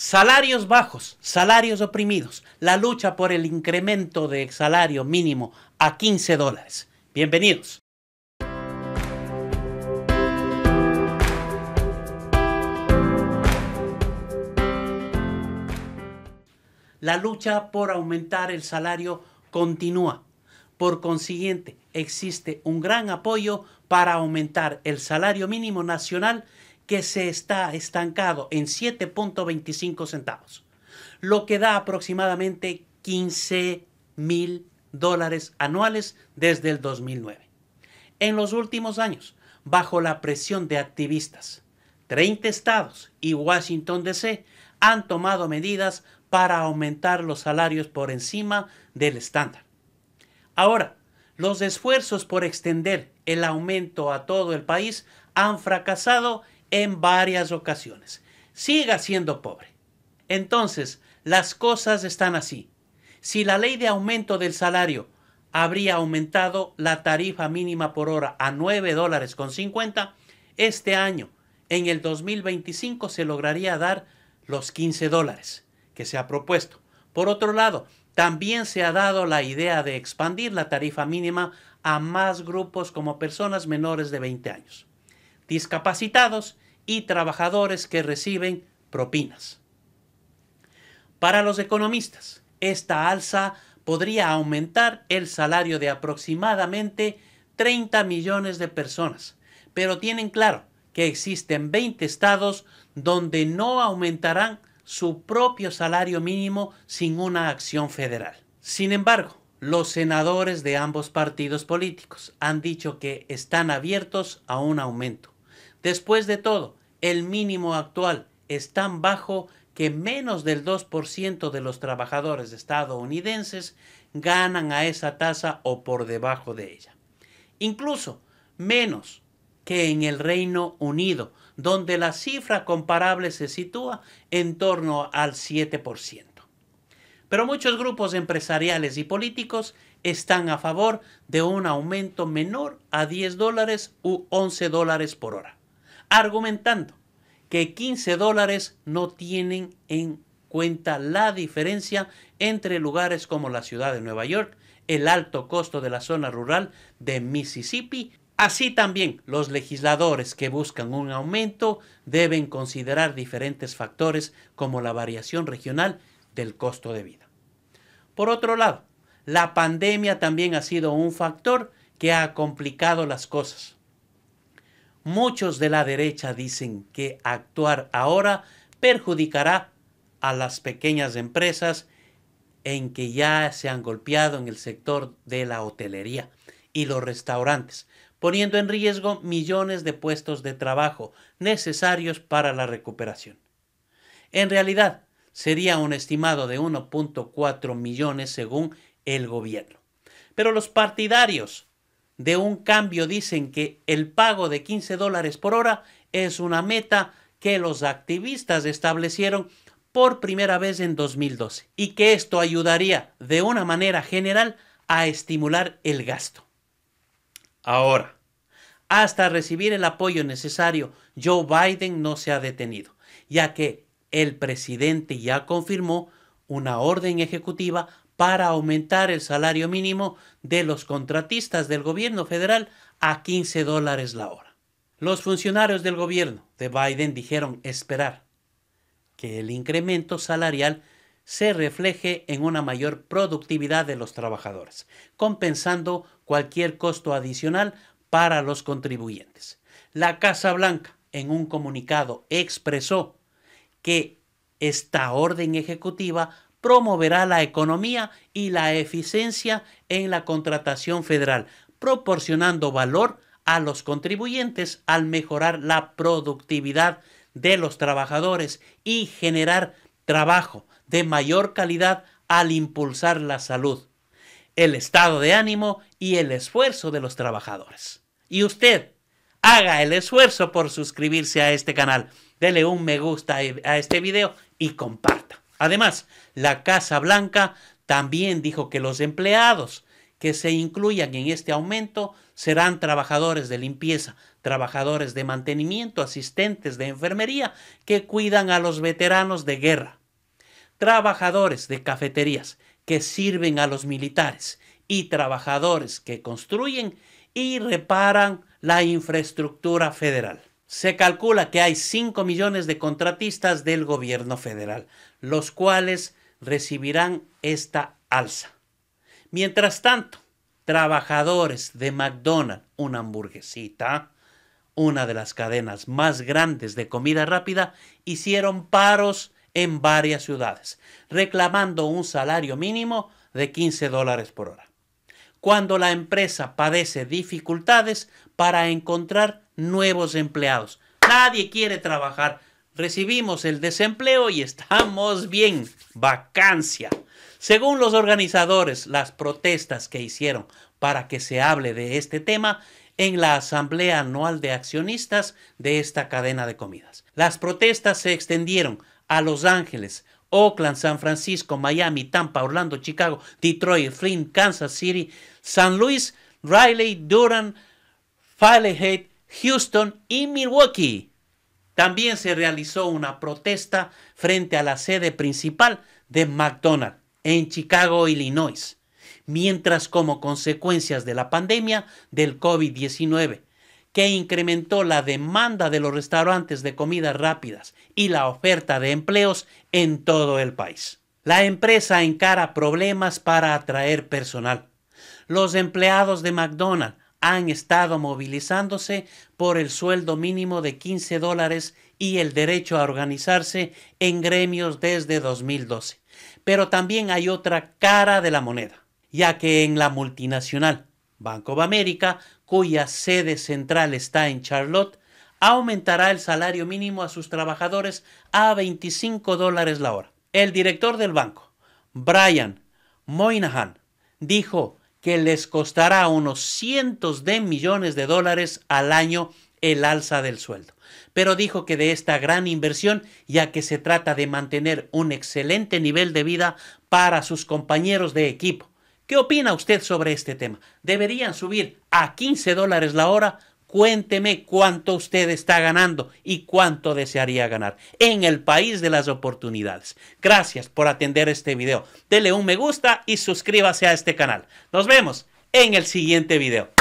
Salarios bajos, salarios oprimidos, la lucha por el incremento del salario mínimo a 15 dólares. Bienvenidos. La lucha por aumentar el salario continúa. Por consiguiente, existe un gran apoyo para aumentar el salario mínimo nacional que se está estancado en 7.25 centavos, lo que da aproximadamente 15 mil dólares anuales desde el 2009. En los últimos años, bajo la presión de activistas, 30 estados y Washington DC han tomado medidas para aumentar los salarios por encima del estándar. Ahora, los esfuerzos por extender el aumento a todo el país han fracasado en varias ocasiones. Siga siendo pobre. Entonces, las cosas están así. Si la ley de aumento del salario habría aumentado la tarifa mínima por hora a 9 dólares con 50, este año, en el 2025, se lograría dar los 15 dólares que se ha propuesto. Por otro lado, también se ha dado la idea de expandir la tarifa mínima a más grupos como personas menores de 20 años discapacitados y trabajadores que reciben propinas. Para los economistas, esta alza podría aumentar el salario de aproximadamente 30 millones de personas, pero tienen claro que existen 20 estados donde no aumentarán su propio salario mínimo sin una acción federal. Sin embargo, los senadores de ambos partidos políticos han dicho que están abiertos a un aumento. Después de todo, el mínimo actual es tan bajo que menos del 2% de los trabajadores estadounidenses ganan a esa tasa o por debajo de ella. Incluso menos que en el Reino Unido, donde la cifra comparable se sitúa en torno al 7%. Pero muchos grupos empresariales y políticos están a favor de un aumento menor a 10 dólares u 11 dólares por hora argumentando que 15 dólares no tienen en cuenta la diferencia entre lugares como la ciudad de Nueva York, el alto costo de la zona rural de Mississippi, así también los legisladores que buscan un aumento deben considerar diferentes factores como la variación regional del costo de vida. Por otro lado, la pandemia también ha sido un factor que ha complicado las cosas muchos de la derecha dicen que actuar ahora perjudicará a las pequeñas empresas en que ya se han golpeado en el sector de la hotelería y los restaurantes, poniendo en riesgo millones de puestos de trabajo necesarios para la recuperación. En realidad, sería un estimado de 1.4 millones según el gobierno. Pero los partidarios de un cambio dicen que el pago de 15 dólares por hora es una meta que los activistas establecieron por primera vez en 2012 y que esto ayudaría de una manera general a estimular el gasto. Ahora, hasta recibir el apoyo necesario, Joe Biden no se ha detenido, ya que el presidente ya confirmó una orden ejecutiva para aumentar el salario mínimo de los contratistas del gobierno federal a 15 dólares la hora. Los funcionarios del gobierno de Biden dijeron esperar que el incremento salarial se refleje en una mayor productividad de los trabajadores, compensando cualquier costo adicional para los contribuyentes. La Casa Blanca, en un comunicado, expresó que esta orden ejecutiva promoverá la economía y la eficiencia en la contratación federal, proporcionando valor a los contribuyentes al mejorar la productividad de los trabajadores y generar trabajo de mayor calidad al impulsar la salud, el estado de ánimo y el esfuerzo de los trabajadores. Y usted, haga el esfuerzo por suscribirse a este canal, dele un me gusta a este video y comparte. Además, la Casa Blanca también dijo que los empleados que se incluyan en este aumento serán trabajadores de limpieza, trabajadores de mantenimiento, asistentes de enfermería que cuidan a los veteranos de guerra, trabajadores de cafeterías que sirven a los militares y trabajadores que construyen y reparan la infraestructura federal se calcula que hay 5 millones de contratistas del gobierno federal, los cuales recibirán esta alza. Mientras tanto, trabajadores de McDonald's, una hamburguesita, una de las cadenas más grandes de comida rápida, hicieron paros en varias ciudades, reclamando un salario mínimo de 15 dólares por hora. Cuando la empresa padece dificultades para encontrar nuevos empleados. Nadie quiere trabajar. Recibimos el desempleo y estamos bien. Vacancia. Según los organizadores, las protestas que hicieron para que se hable de este tema en la Asamblea Anual de Accionistas de esta cadena de comidas. Las protestas se extendieron a Los Ángeles, Oakland, San Francisco, Miami, Tampa, Orlando, Chicago, Detroit, Flint, Kansas City, San Luis, Riley, Durham, Filehead, Houston y Milwaukee. También se realizó una protesta frente a la sede principal de McDonald's en Chicago, Illinois, mientras como consecuencias de la pandemia del COVID-19, que incrementó la demanda de los restaurantes de comidas rápidas y la oferta de empleos en todo el país. La empresa encara problemas para atraer personal. Los empleados de McDonald's han estado movilizándose por el sueldo mínimo de 15 dólares y el derecho a organizarse en gremios desde 2012. Pero también hay otra cara de la moneda, ya que en la multinacional Banco of America, cuya sede central está en Charlotte, aumentará el salario mínimo a sus trabajadores a 25 dólares la hora. El director del banco, Brian Moynihan, dijo que les costará unos cientos de millones de dólares al año el alza del sueldo. Pero dijo que de esta gran inversión, ya que se trata de mantener un excelente nivel de vida para sus compañeros de equipo. ¿Qué opina usted sobre este tema? ¿Deberían subir a 15 dólares la hora cuénteme cuánto usted está ganando y cuánto desearía ganar en el país de las oportunidades. Gracias por atender este video. Dele un me gusta y suscríbase a este canal. Nos vemos en el siguiente video.